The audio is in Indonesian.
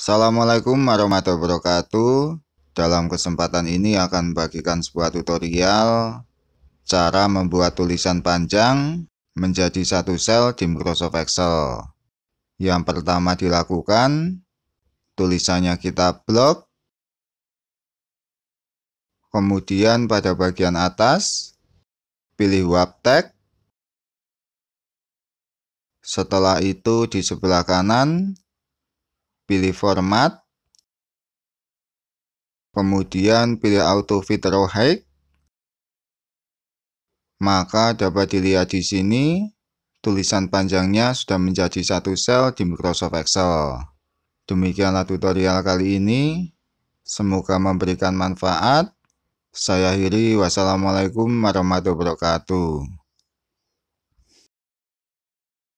Assalamualaikum warahmatullahi wabarakatuh Dalam kesempatan ini akan bagikan sebuah tutorial Cara membuat tulisan panjang menjadi satu sel di Microsoft Excel Yang pertama dilakukan Tulisannya kita blok Kemudian pada bagian atas Pilih Tag setelah itu di sebelah kanan pilih format, kemudian pilih auto fit row height, maka dapat dilihat di sini tulisan panjangnya sudah menjadi satu sel di Microsoft Excel. Demikianlah tutorial kali ini, semoga memberikan manfaat. Saya akhiri, wassalamualaikum warahmatullahi wabarakatuh.